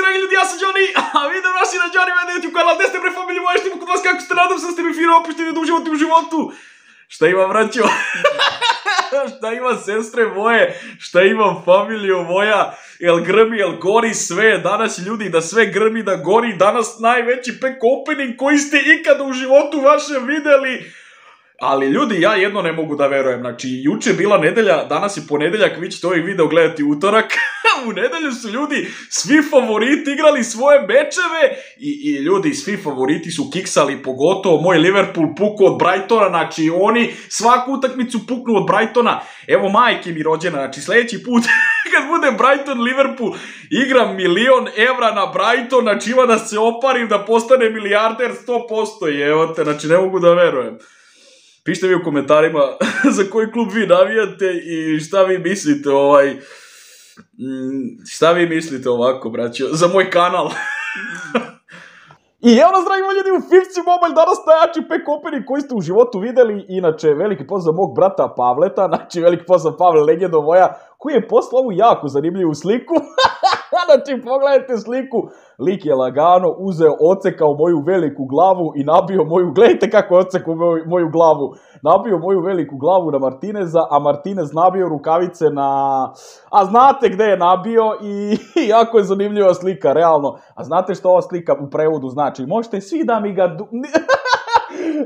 vas ljudi, ja sam Johnny, a vi dobrodošli na Johnny Man YouTube kanal, gdje ste pre Family Moje, što kod vas kako ste, nadam se da ste mi fino opušteni da u životu. Šta imam vraćao? šta imam sestre moje, šta imam familiju moja, jel grmi, jel gori sve, danas ljudi da sve grmi, da gori, danas najveći pack opening koji ste ikada u životu vašem videli. Ali ljudi, ja jedno ne mogu da verujem, znači juče bila nedelja, danas je ponedeljak, vi ćete ovaj video gledati utorak. u nedelju su ljudi, svi favoriti igrali svoje mečeve i, i ljudi, svi favoriti su kiksali, pogotovo moj Liverpool puku od Brightona, znači oni svaku utakmicu puknu od Brightona. Evo majke mi rođena, znači sljedeći put kad bude Brighton Liverpool, igram milion evra na Brighton, znači ima da se oparim da postane milijarder 100%, evo te, znači ne mogu da verujem. Pišite mi u komentarima za koji klub vi navijate i šta vi mislite ovaj Mm, šta vi mislite ovako, braćo, za moj kanal? I evo nas, dragi ljudi, u Fifci Mobile, danas najjači pek operi koji ste u životu vidjeli. Inače, veliki pozdrav mog brata Pavleta, znači veliki pozdrav Pavle, legenda moja, koji je poslao ovu jako zanimljivu sliku. Znači, pogledajte sliku. Lik je lagano uzeo ocekao moju veliku glavu i nabio moju, gledajte kako je ocekao moju, glavu. Nabio moju veliku glavu na Martineza, a Martinez nabio rukavice na... A znate gdje je nabio i jako je zanimljiva slika, realno. A znate što ova slika u prevodu znači? Možete svi da mi ga...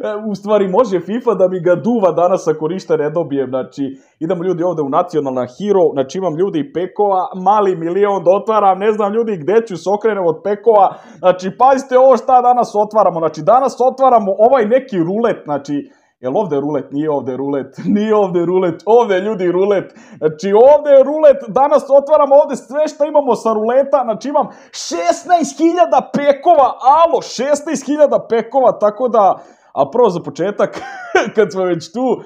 E, u stvari može FIFA da mi ga duva danas ako ništa ne dobijem, znači idemo ljudi ovde u nacionalna hero, znači imam ljudi pekova, mali milion da otvaram, ne znam ljudi gde ću se okrenem od pekova, znači pazite ovo šta danas otvaramo, znači danas otvaramo ovaj neki rulet, znači Jel ovde rulet? Nije ovde rulet. Nije ovde rulet. Ovde ljudi rulet. Znači ovde je rulet. Danas otvaramo ovde sve što imamo sa ruleta. Znači imam 16.000 pekova. Alo, 16.000 pekova. Tako da a prvo za početak, kad smo već tu, e,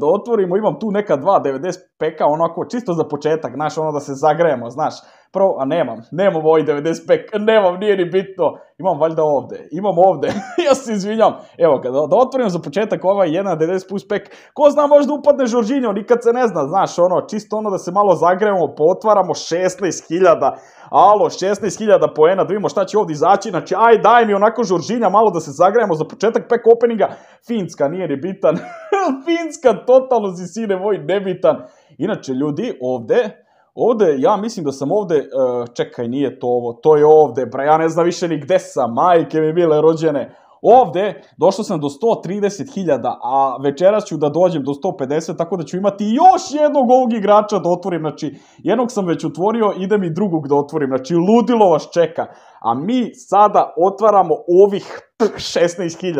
da otvorimo, imam tu neka dva 90 peka, onako, čisto za početak, znaš, ono da se zagrejemo, znaš. Prvo, a nemam, nemam ovaj 90 pek, nemam, nije ni bitno, imam valjda ovde, imam ovde, ja se izvinjam. Evo, ga, da otvorim za početak ovaj jedan 90 plus pek, ko zna možda upadne Žoržinjo, nikad se ne zna, znaš, ono, čisto ono da se malo zagrejemo, potvaramo 16.000, Alo, 16.000 poena, da vidimo šta će ovdje izaći. Znači, aj, daj mi onako Žoržinja malo da se zagrajemo za početak pack openinga. Finska nije ni bitan. Finska, totalno si sine moj nebitan. Inače, ljudi, ovdje, Ovdje, ja mislim da sam ovdje, e, čekaj, nije to ovo, to je ovdje, bra, ja ne znam više ni gde sam, majke mi bile rođene. Ovde došao sam do 130.000, a večeras ću da dođem do 150, tako da ću imati još jednog ovog igrača da otvorim. Znači, jednog sam već otvorio, idem i drugog da otvorim. Znači, ludilo vas čeka. A mi sada otvaramo ovih 16.000.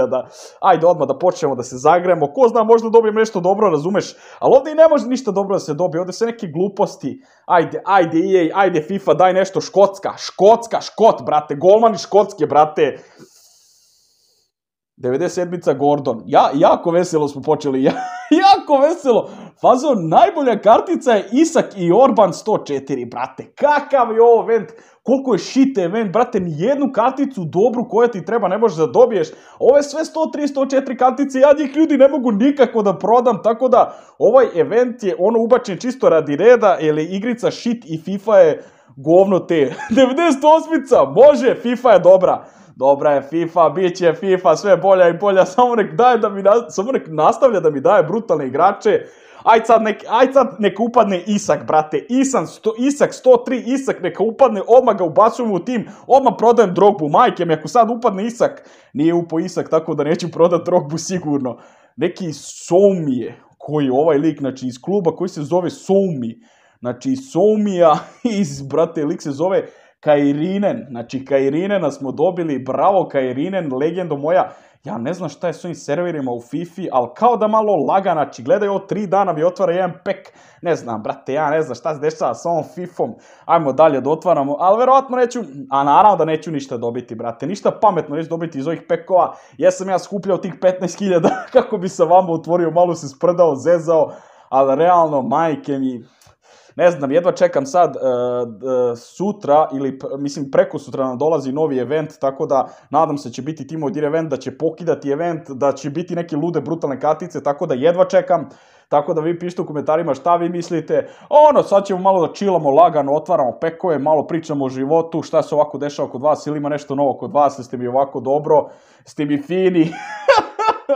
Ajde, odmah da počnemo da se zagremo. Ko zna, možda dobijem nešto dobro, razumeš? Ali ovde i ne može ništa dobro da se dobije. Ovde se neke gluposti. Ajde, ajde EA, ajde FIFA, daj nešto. Škotska, Škotska, Škot, brate. Golmani Škotske, brate. 97. Gordon. Ja, jako veselo smo počeli. Ja, jako veselo. fazo, najbolja kartica je Isak i Orban 104, brate. Kakav je ovo event? Koliko je shit event, brate. Nijednu karticu dobru koja ti treba ne možeš da dobiješ. Ove sve 103, 104 kartice, ja njih ljudi ne mogu nikako da prodam. Tako da, ovaj event je ono ubačen čisto radi reda, jer je igrica shit i FIFA je govno te. 98. Može, FIFA je dobra dobra je FIFA, bit će FIFA, sve bolja i bolja, samo nek, daje da mi, samo nek nastavlja da mi daje brutalne igrače, aj sad, nek, aj sad neka upadne Isak, brate, Isan, sto, Isak 103, Isak neka upadne, odmah ga ubacujem u tim, odmah prodajem drogbu, majke mi, ako sad upadne Isak, nije upo Isak, tako da neću prodati drogbu sigurno, neki Somije, koji je ovaj lik, znači iz kluba koji se zove Somi, znači Somija iz, brate, lik se zove Kairinen, znači Kairinena smo dobili, bravo Kairinen, legendo moja. Ja ne znam šta je s ovim serverima u Fifi, ali kao da malo laga, znači gledaj ovo tri dana mi otvara jedan pek. Ne znam, brate, ja ne znam šta se dešava s ovom Fifom. Ajmo dalje da otvaramo, ali verovatno neću, a naravno da neću ništa dobiti, brate. Ništa pametno neću dobiti iz ovih pekova. Jesam ja skupljao tih 15.000 kako bi se vama otvorio, malo se sprdao, zezao, ali realno, majke mi, ne znam, jedva čekam sad e, sutra ili mislim preko sutra nam dolazi novi event, tako da nadam se će biti Timo Dir event, da će pokidati event, da će biti neke lude brutalne katice, tako da jedva čekam. Tako da vi pišite u komentarima šta vi mislite. Ono, sad ćemo malo da čilamo lagano, otvaramo pekove, malo pričamo o životu, šta se ovako dešava kod vas, ili ima nešto novo kod vas, jeste mi ovako dobro, ste mi fini.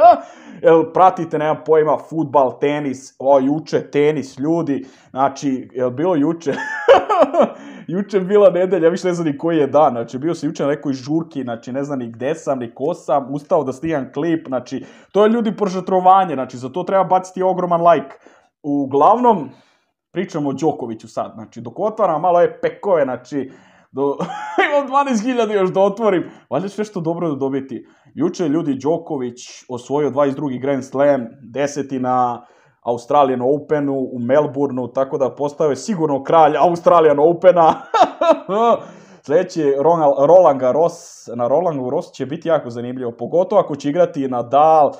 Jel pratite, nemam pojma, futbal, tenis, o, juče tenis, ljudi, znači, jel bilo juče? juče bila nedelja, više ne znam ni koji je dan, znači bio sam juče na nekoj žurki, znači ne znam ni gde sam, ni ko sam, ustao da snimam klip, znači to je ljudi prožetrovanje, znači za to treba baciti ogroman like. Uglavnom, pričamo o Đokoviću sad, znači dok otvaram malo je pekove, znači do, imam 12.000 još da otvorim. Valjda sve što dobro da dobiti. Juče ljudi Đoković osvojio 22. Grand Slam, 10 na Australian Openu u Melbourneu, tako da postao je sigurno kralj Australian Opena. Sljedeći Roland Garros, na Roland Garros će biti jako zanimljivo, pogotovo ako će igrati Nadal,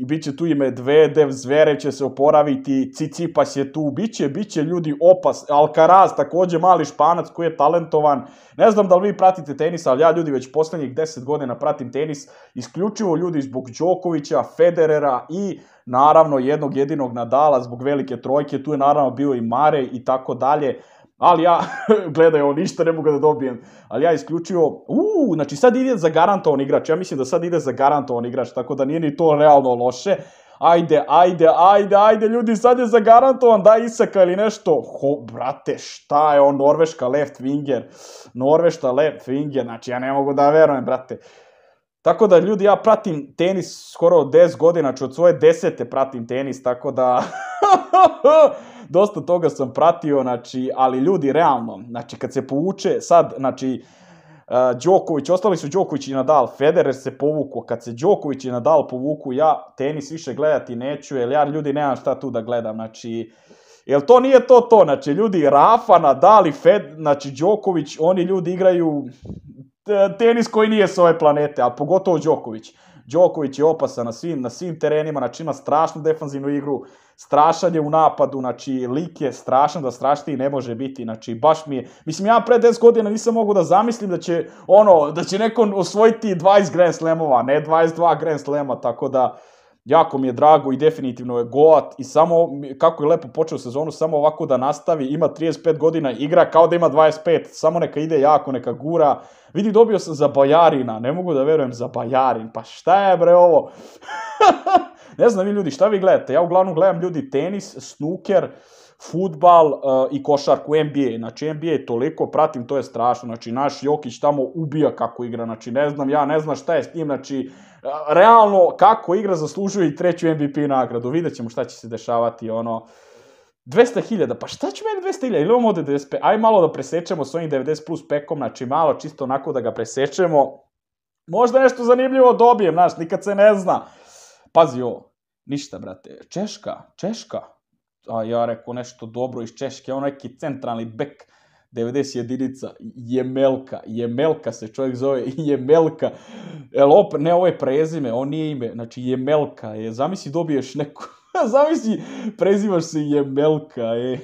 i bit će tu i Medvedev, Zverev će se oporaviti, Cicipas je tu, bit će, bit će ljudi opas, Alcaraz također mali španac koji je talentovan. Ne znam da li vi pratite tenis, ali ja ljudi već posljednjih 10 godina pratim tenis, isključivo ljudi zbog Đokovića, Federera i naravno jednog jedinog Nadala zbog velike trojke, tu je naravno bio i Mare i tako dalje ali ja, gledaj, ovo ništa ne mogu da dobijem, ali ja isključivo, uuu, znači sad ide za garantovan igrač, ja mislim da sad ide za garantovan igrač, tako da nije ni to realno loše, ajde, ajde, ajde, ajde, ljudi, sad je za garantovan, da Isaka ili nešto. Ho, brate, šta je on, Norveška left winger, Norveška left winger, znači ja ne mogu da verujem, brate. Tako da ljudi, ja pratim tenis skoro 10 godina, ću znači od svoje desete pratim tenis, tako da dosta toga sam pratio, znači, ali ljudi, realno, znači, kad se povuče, sad, znači, uh, Đoković, ostali su Đoković i Nadal, Federer se povuku, kad se Đoković i Nadal povuku, ja tenis više gledati neću, jer ja ljudi nemam šta tu da gledam, znači, jel to nije to to, znači ljudi Rafa, Nadal i Fed, znači Đoković, oni ljudi igraju E, tenis koji nije s ove planete, a pogotovo Đoković. Đoković je opasan na svim, na svim terenima, znači ima strašnu defanzivnu igru, strašan je u napadu, znači lik je strašan da strašniji ne može biti, znači baš mi je, mislim ja pred 10 godina nisam mogu da zamislim da će ono, da će neko osvojiti 20 Grand Slamova, ne 22 Grand slema, tako da jako mi je drago i definitivno je Goat i samo, kako je lepo počeo sezonu, samo ovako da nastavi, ima 35 godina, igra kao da ima 25, samo neka ide jako, neka gura. Vidi, dobio sam za Bajarina, ne mogu da vjerujem za Bajarin, pa šta je bre ovo? ne znam vi ljudi, šta vi gledate? Ja uglavnom gledam ljudi tenis, snuker, futbal e, i košarku NBA. Znači NBA toliko, pratim, to je strašno. Znači naš Jokić tamo ubija kako igra, znači ne znam, ja ne znam šta je s njim, znači realno kako igra zaslužuje i treću MVP nagradu. Vidjet ćemo šta će se dešavati, ono... 200.000, pa šta će meni 200.000? Ili imamo ovdje 95? Aj malo da presečemo s ovim 90 plus pekom, znači malo čisto onako da ga presečemo. Možda nešto zanimljivo dobijem, znaš, nikad se ne zna. Pazi ovo, ništa, brate. Češka, Češka. A ja rekao nešto dobro iz Češke, ono neki centralni bek 90 jedinica, Jemelka, Jemelka se čovjek zove, Jemelka, El op, ne ove je prezime, on nije ime, znači Jemelka je, zamisli dobiješ neku, zamisli prezivaš se Jemelka je. E.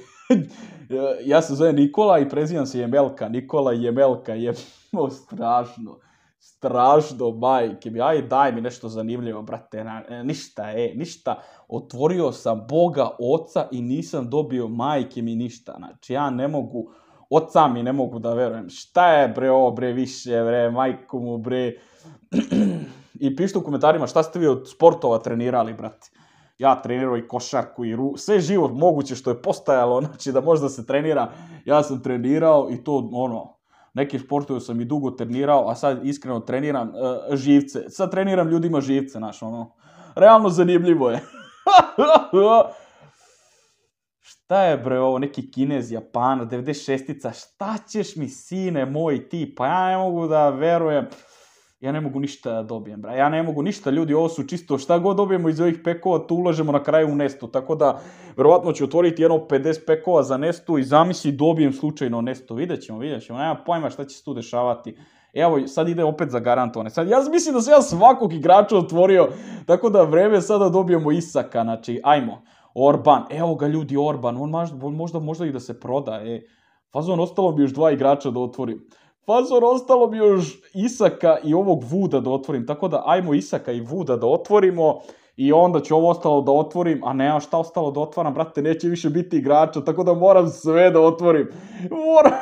ja se zovem Nikola i prezivam se Jemelka, Nikola Jemelka je o, strašno, strašno, majke mi, aj daj mi nešto zanimljivo, brate, e, ništa, e, ništa, otvorio sam Boga, Oca i nisam dobio majke mi ništa, znači ja ne mogu, od sami ne mogu da verujem. Šta je bre ovo bre više bre, majku mu bre. I pišite u komentarima šta ste vi od sportova trenirali, brati. Ja trenirao i košarku i ru... sve život moguće što je postajalo, znači da možda se trenira. Ja sam trenirao i to ono, neke sportove sam i dugo trenirao, a sad iskreno treniram e, živce. Sad treniram ljudima živce, znaš, ono. Realno zanimljivo je. šta je bre ovo, neki kinez, japana, 96-ica, šta ćeš mi sine moj ti, pa ja ne mogu da verujem, ja ne mogu ništa da dobijem, bra. Ja ne mogu ništa, ljudi, ovo su čisto šta god dobijemo iz ovih pekova, tu ulažemo na kraju u Nestu. Tako da, verovatno ću otvoriti jedno 50 pekova za Nestu i zamisli dobijem slučajno Nestu. Vidjet ćemo, vidjet ćemo, nema pojma šta će se tu dešavati. Evo, sad ide opet za garantovane. Sad, ja mislim da sam ja svakog igrača otvorio, tako da vreme sada dobijemo Isaka, znači, ajmo. Orban, e, evo ga ljudi Orban, on možda, možda, i da se proda, e. Fazon, ostalo bi još dva igrača da otvorim. Fazon, ostalo bi još Isaka i ovog Vuda da otvorim, tako da ajmo Isaka i Vuda da otvorimo i onda ću ovo ostalo da otvorim, a nema šta ostalo da otvaram, brate, neće više biti igrača, tako da moram sve da otvorim. Moram...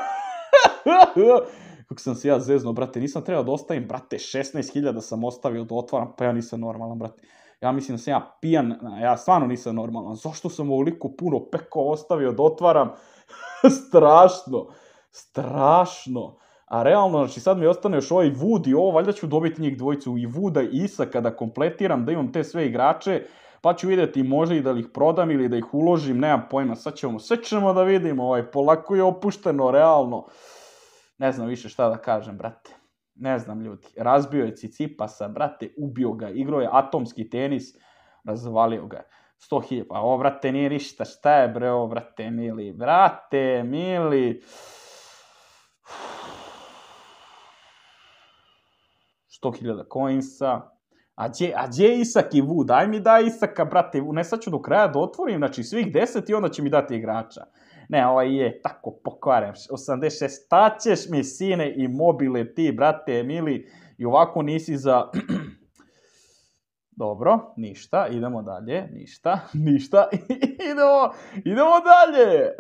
Kako sam se ja zeznuo, brate, nisam trebao da ostavim, brate, 16.000 sam ostavio da otvaram, pa ja nisam normalan, brate ja mislim da sam ja pijan, ja stvarno nisam normalan, zašto sam ovoliko puno peko ostavio da otvaram, strašno, strašno. A realno, znači sad mi ostane još ovaj Wood i ovo, valjda ću dobiti njih dvojicu i Wooda i Isa kada kompletiram, da imam te sve igrače, pa ću vidjeti možda i da li ih prodam ili da ih uložim, nemam pojma, sad ćemo, sve ćemo da vidimo, ovaj, polako je opušteno, realno. Ne znam više šta da kažem, brate ne znam ljudi, razbio je Cicipasa, brate, ubio ga, igrao je atomski tenis, razvalio ga. Sto a pa ovo, brate, nije ništa, šta je, bre, ovo, brate, mili, brate, mili. Sto hiljada coinsa. A gdje, a gdje Isak i Daj mi da Isaka, brate, ne sad ću do kraja da otvorim, znači svih deset i onda će mi dati igrača. Ne, ovaj je tako pokvaren. 86. ćeš mi sine i mobile ti, brate mili, I ovako nisi za... Dobro, ništa, idemo dalje, ništa, ništa, idemo, idemo dalje.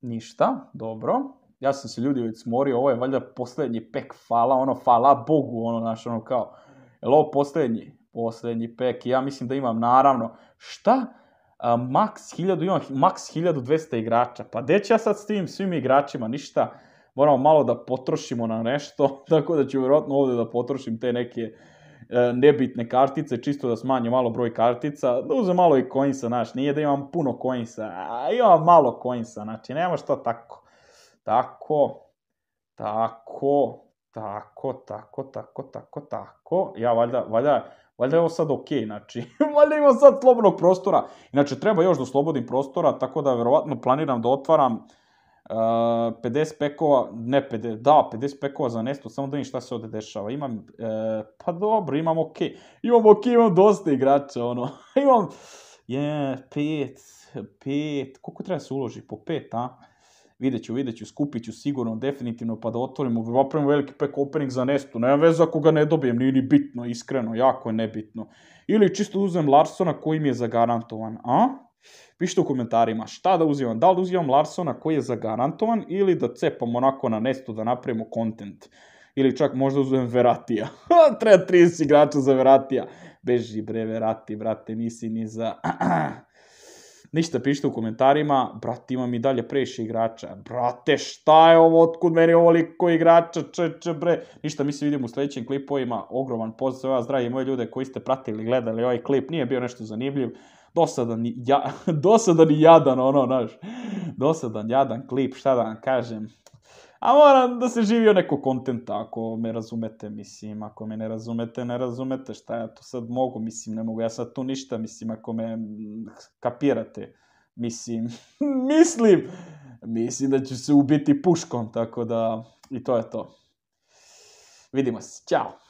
Ništa, dobro. Ja sam se ljudi već smorio, ovo je valjda posljednji pek, fala, ono, fala Bogu, ono, naš, ono, kao, Evo, ovo posljednji? Posljednji pek, ja mislim da imam, naravno, šta? max 1000, imam 1200 igrača, pa gdje ću ja sad s tim svim igračima, ništa, moramo malo da potrošimo na nešto, tako da ću vjerojatno ovdje da potrošim te neke e, nebitne kartice, čisto da smanjim malo broj kartica, da uzem malo i coinsa, znaš, nije da imam puno coinsa, a imam malo coinsa, znači nema što tako. Tako, tako, tako, tako, tako, tako, tako, ja valjda, valjda, Valjda je ovo sad ok, znači, valjda imam sad slobodnog prostora. Inače, treba još da slobodnih prostora, tako da verovatno planiram da otvaram uh, eh, 50 pekova, ne 50, da, 50 pekova za nesto, samo da vidim šta se ovdje dešava. Imam, eh, pa dobro, imam ok. Imam ok, imam dosta igrača, ono. imam, je, yeah, pet, pet, koliko treba se uloži? Po pet, a? vidjet ću, vidjet ću, skupit ću sigurno, definitivno, pa da otvorimo, napravimo veliki pack opening za Nestu, nema veze ako ga ne dobijem, nije ni bitno, iskreno, jako je nebitno. Ili čisto uzmem Larsona koji mi je zagarantovan, a? Pišite u komentarima šta da uzimam, da li uzimam Larsona koji je zagarantovan ili da cepam onako na Nestu da napravimo kontent. Ili čak možda uzmem Veratija. Treba 30 igrača za Veratija. Beži bre Verati, brate, nisi ni za... Ništa pišite u komentarima, brate imam i dalje previše igrača. Brate šta je ovo, otkud meni ovoliko igrača, če, če bre. Ništa, mi se vidimo u sljedećim klipovima. Ogroman pozdrav za vas, dragi moji ljude koji ste pratili, gledali ovaj klip. Nije bio nešto zanimljiv. Dosadan i, jadan, ono, naš. Dosadan, jadan klip, šta da vam kažem. A moram da se živio neko kontenta, ako me razumete, mislim, ako me ne razumete, ne razumete šta ja tu sad mogu, mislim, ne mogu ja sad tu ništa, mislim, ako me kapirate, mislim, mislim, mislim da ću se ubiti puškom, tako da, i to je to. Vidimo se, ćao!